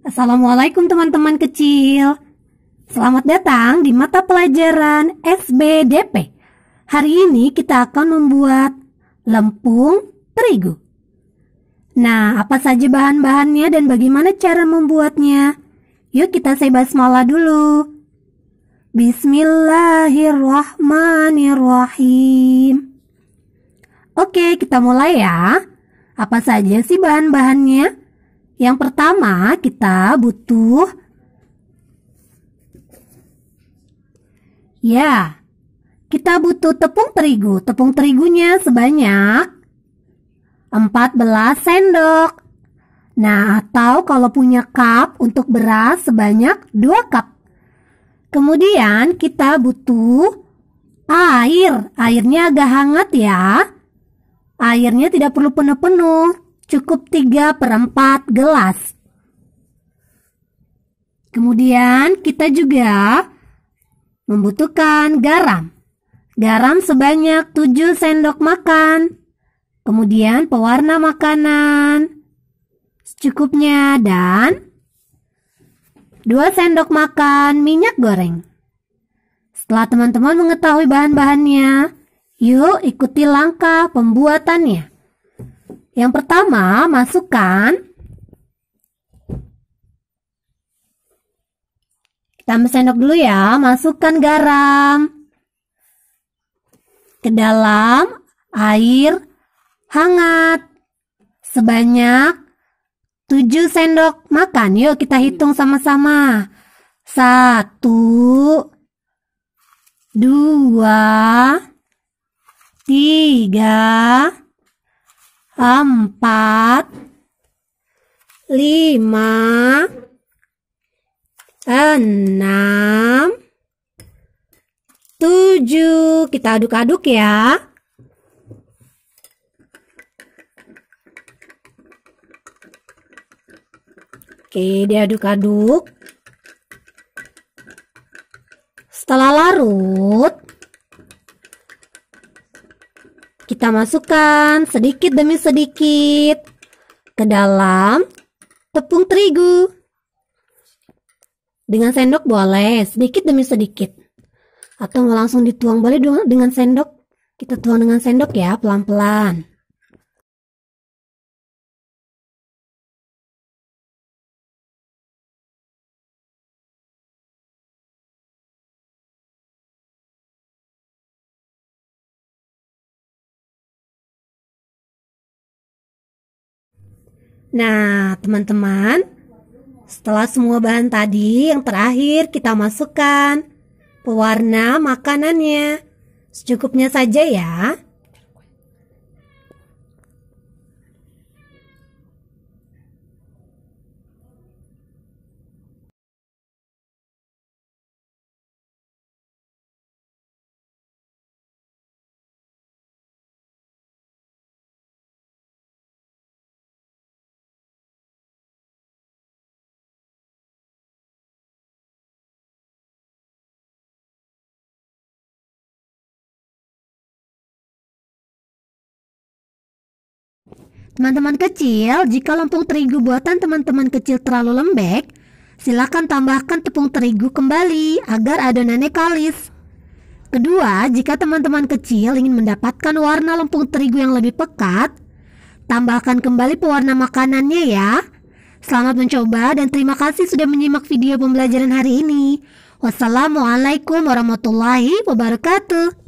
Assalamualaikum teman-teman kecil. Selamat datang di mata pelajaran SBDP. Hari ini kita akan membuat lempung terigu. Nah, apa saja bahan-bahannya dan bagaimana cara membuatnya? Yuk kita sebas basmalah dulu. Bismillahirrahmanirrahim. Oke, kita mulai ya. Apa saja sih bahan-bahannya? Yang pertama, kita butuh Ya, kita butuh tepung terigu. Tepung terigunya sebanyak 14 sendok. Nah, atau kalau punya cup untuk beras sebanyak 2 cup. Kemudian kita butuh air. Airnya agak hangat ya. Airnya tidak perlu penuh-penuh, cukup 3 per 4 gelas. Kemudian kita juga membutuhkan garam. Garam sebanyak 7 sendok makan. Kemudian pewarna makanan secukupnya dan 2 sendok makan minyak goreng. Setelah teman-teman mengetahui bahan-bahannya, yuk ikuti langkah pembuatannya. Yang pertama, masukkan Kita sendok dulu ya, masukkan garam ke dalam air hangat sebanyak 7 sendok makan. Yuk kita hitung sama-sama. 1 2 3 empat, lima, enam, tujuh. Kita aduk-aduk ya. Oke, diaduk-aduk. Setelah larut, Kita masukkan sedikit demi sedikit ke dalam tepung terigu. Dengan sendok boleh, sedikit demi sedikit. Atau mau langsung dituang boleh dengan sendok. Kita tuang dengan sendok ya, pelan-pelan. Nah, teman-teman, setelah semua bahan tadi, yang terakhir kita masukkan pewarna makanannya. Secukupnya saja ya. Teman-teman kecil, jika lompong terigu buatan teman-teman kecil terlalu lembek, silakan tambahkan tepung terigu kembali agar adonannya kalis. Kedua, jika teman-teman kecil ingin mendapatkan warna lempung terigu yang lebih pekat, tambahkan kembali pewarna makanannya ya. Selamat mencoba dan terima kasih sudah menyimak video pembelajaran hari ini. Wassalamualaikum warahmatullahi wabarakatuh.